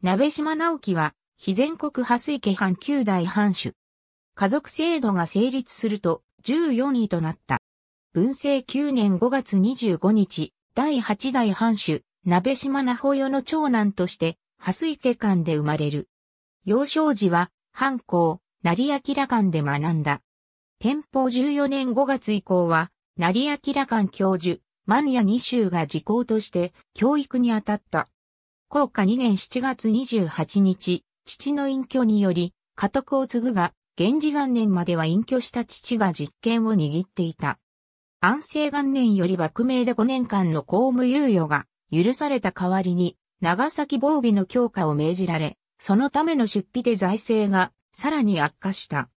鍋島直樹は、非全国派水家藩九代藩主。家族制度が成立すると、14位となった。文政9年5月25日、第8代藩主、鍋島那保代の長男として、派水家間で生まれる。幼少時は、藩校、成明館で学んだ。天保14年5月以降は、成明館教授、万屋二州が時効として、教育に当たった。高下2年7月28日、父の隠居により、家督を継ぐが、源氏元年までは隠居した父が実権を握っていた。安政元年より幕命で5年間の公務猶予が許された代わりに、長崎防備の強化を命じられ、そのための出費で財政がさらに悪化した。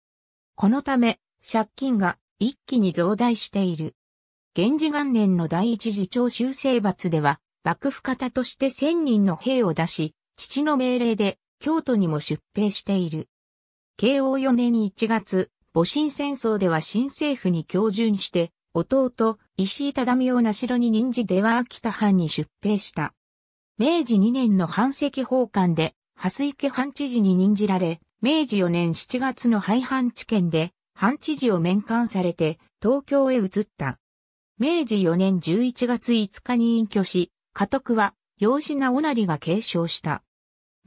このため、借金が一気に増大している。源氏元年の第一次長収征罰では、幕府方として千人の兵を出し、父の命令で京都にも出兵している。慶応4年1月、戊辰戦争では新政府に教順して、弟、石井忠美を名城に任じ出は秋田藩に出兵した。明治2年の藩籍奉還で、蓮池藩知事に任じられ、明治4年7月の廃藩置県で、藩知事を免官されて、東京へ移った。明治4年11月5日に隠居し、家督は、養子なりが継承した。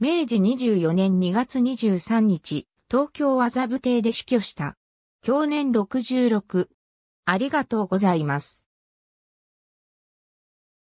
明治24年2月23日、東京麻布邸で死去した。去年66。ありがとうございます。